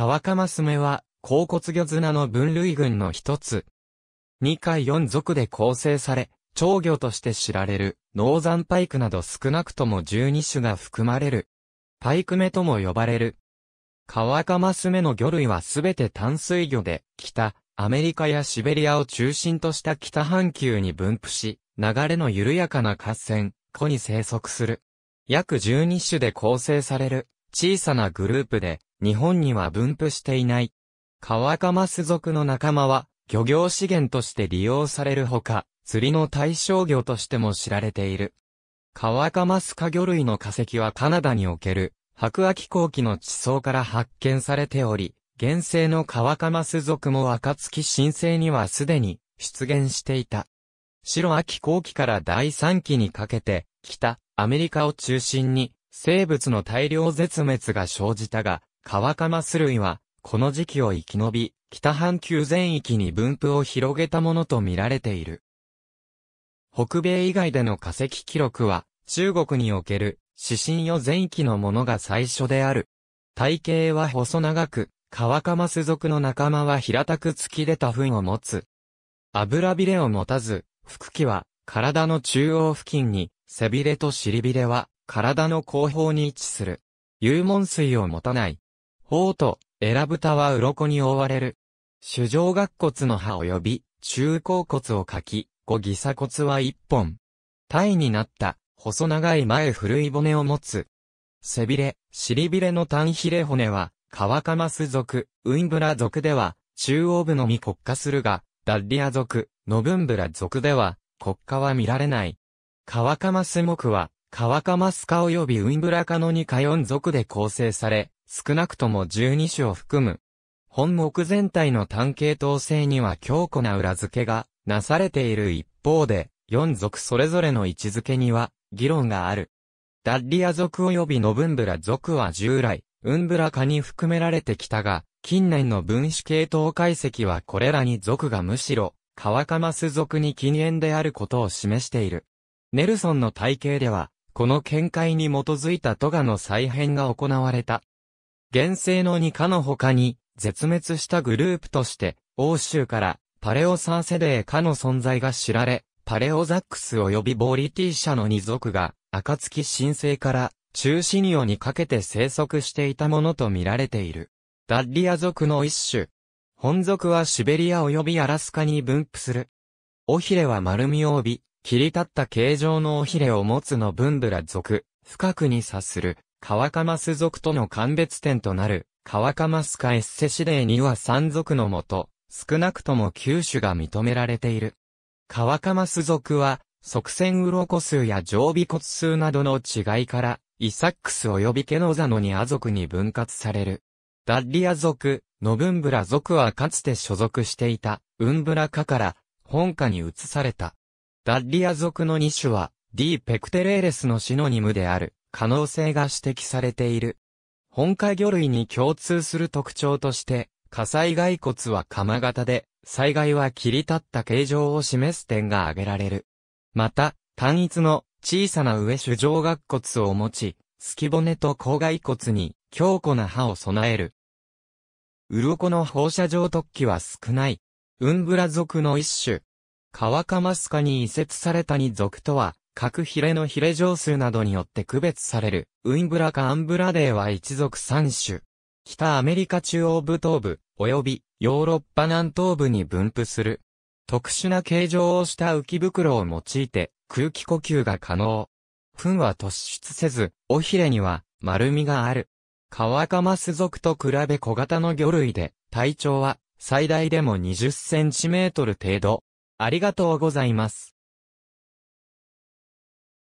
川マスメは、甲骨魚綱の分類群の一つ。2回4族で構成され、長魚として知られる、ノーザンパイクなど少なくとも12種が含まれる。パイク目とも呼ばれる。川マスメの魚類はすべて淡水魚で、北、アメリカやシベリアを中心とした北半球に分布し、流れの緩やかな河川、湖に生息する。約12種で構成される。小さなグループで日本には分布していない。カワカマス族の仲間は漁業資源として利用されるほか、釣りの対象魚としても知られている。カワカマスカ魚類の化石はカナダにおける白亜紀後期の地層から発見されており、現世のカワカマス族も暁新生にはすでに出現していた。白亜紀後期から第3期にかけて、北、アメリカを中心に生物の大量絶滅が生じたが、カワカマス類は、この時期を生き延び、北半球全域に分布を広げたものと見られている。北米以外での化石記録は、中国における、指針予前域のものが最初である。体型は細長く、カワカマス属の仲間は平たく突き出た糞を持つ。油びれを持たず、腹器は体の中央付近に、背びれと尻びれは体の後方に位置する。幽門水を持たない。頬と、エラブタは鱗に覆われる。主上顎骨の歯及び、中甲骨を欠き、五義鎖骨は一本。体になった、細長い前古い骨を持つ。背びれ、尻びれの単ひれ骨は、カワカマス族、ウインブラ族では、中央部のみ国家するが、ダッリア族、ノブンブラ族では、国家は見られない。カワカマス目は、川かマスカ及びウィンブラカの2か4族で構成され、少なくとも12種を含む。本目全体の単系統性には強固な裏付けがなされている一方で、4族それぞれの位置付けには議論がある。ダッリア族及びノブンブラ族は従来、ウンブラカに含められてきたが、近年の分子系統解析はこれらに族がむしろ、カワカマス族に禁煙であることを示している。ネルソンの体系では、この見解に基づいたトガの再編が行われた。原生の2科の他に、絶滅したグループとして、欧州からパレオサーセデー科の存在が知られ、パレオザックス及びボリティ社の2族が、暁神聖から中シニオにかけて生息していたものと見られている。ダッリア族の一種。本族はシベリア及びアラスカに分布する。オヒレは丸みを帯び、切り立った形状の尾ひれを持つの分ブラ族、深くに察する、川カマス族との鑑別点となる、川カマスカエッセデーには三族のもと、少なくとも九種が認められている。川カマス族は、側線鱗数や常備骨数などの違いから、イサックス及びケノザノニア族に分割される。ダッリア族、ノブンブラ族はかつて所属していた、ウンブラ家から、本家に移された。ダッリア属の2種は、D. ペクテレーレスのシノニムである、可能性が指摘されている。本科魚類に共通する特徴として、火災骸骨は鎌型で、災害は切り立った形状を示す点が挙げられる。また、単一の小さな上主上顎骨を持ち、隙骨と口骸骨に強固な歯を備える。鱗の放射状突起は少ない。ウンブラ属の一種、川かますかに移設されたに属とは、各ヒレのヒレ上数などによって区別される、ウインブラかアンブラデーは一族三種。北アメリカ中央部東部、及びヨーロッパ南東部に分布する。特殊な形状をした浮き袋を用いて空気呼吸が可能。糞は突出せず、尾ひれには丸みがある。カワカマス属と比べ小型の魚類で、体長は最大でも20センチメートル程度。ありがとうございます。